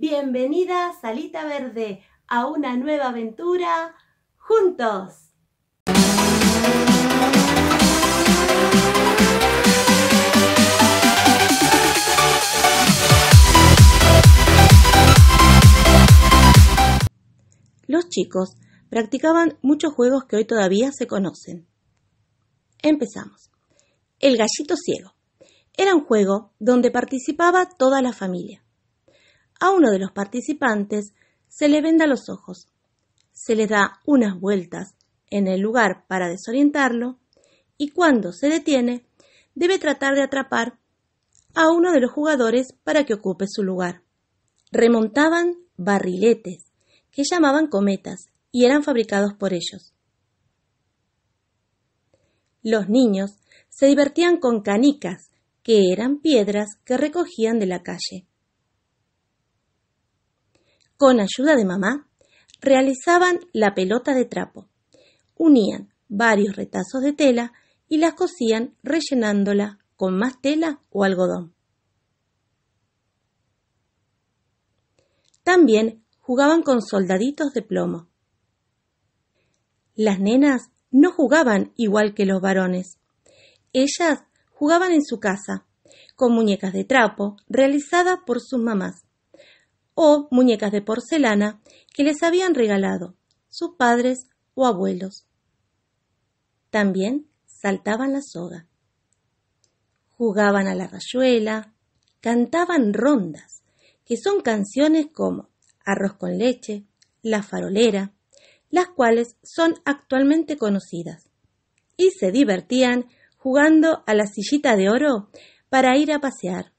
Bienvenida Salita Verde a una nueva aventura juntos. Los chicos practicaban muchos juegos que hoy todavía se conocen. Empezamos. El gallito ciego. Era un juego donde participaba toda la familia a uno de los participantes se le venda los ojos, se le da unas vueltas en el lugar para desorientarlo y cuando se detiene debe tratar de atrapar a uno de los jugadores para que ocupe su lugar. Remontaban barriletes que llamaban cometas y eran fabricados por ellos. Los niños se divertían con canicas, que eran piedras que recogían de la calle con ayuda de mamá, realizaban la pelota de trapo. Unían varios retazos de tela y las cosían rellenándola con más tela o algodón. También jugaban con soldaditos de plomo. Las nenas no jugaban igual que los varones. Ellas jugaban en su casa, con muñecas de trapo realizadas por sus mamás o muñecas de porcelana que les habían regalado sus padres o abuelos. También saltaban la soga, jugaban a la rayuela, cantaban rondas, que son canciones como Arroz con leche, La farolera, las cuales son actualmente conocidas, y se divertían jugando a la sillita de oro para ir a pasear.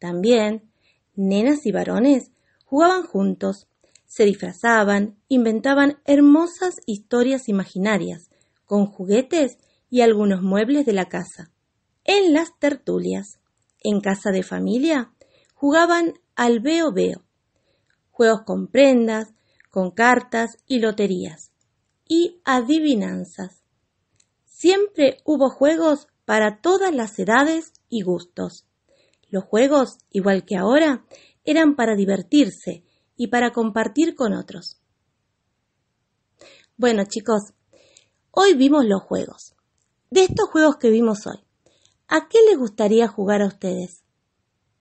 También Nenas y varones jugaban juntos, se disfrazaban, inventaban hermosas historias imaginarias, con juguetes y algunos muebles de la casa. En las tertulias, en casa de familia, jugaban al veo veo, juegos con prendas, con cartas y loterías, y adivinanzas. Siempre hubo juegos para todas las edades y gustos. Los juegos, igual que ahora, eran para divertirse y para compartir con otros. Bueno chicos, hoy vimos los juegos. De estos juegos que vimos hoy, ¿a qué les gustaría jugar a ustedes?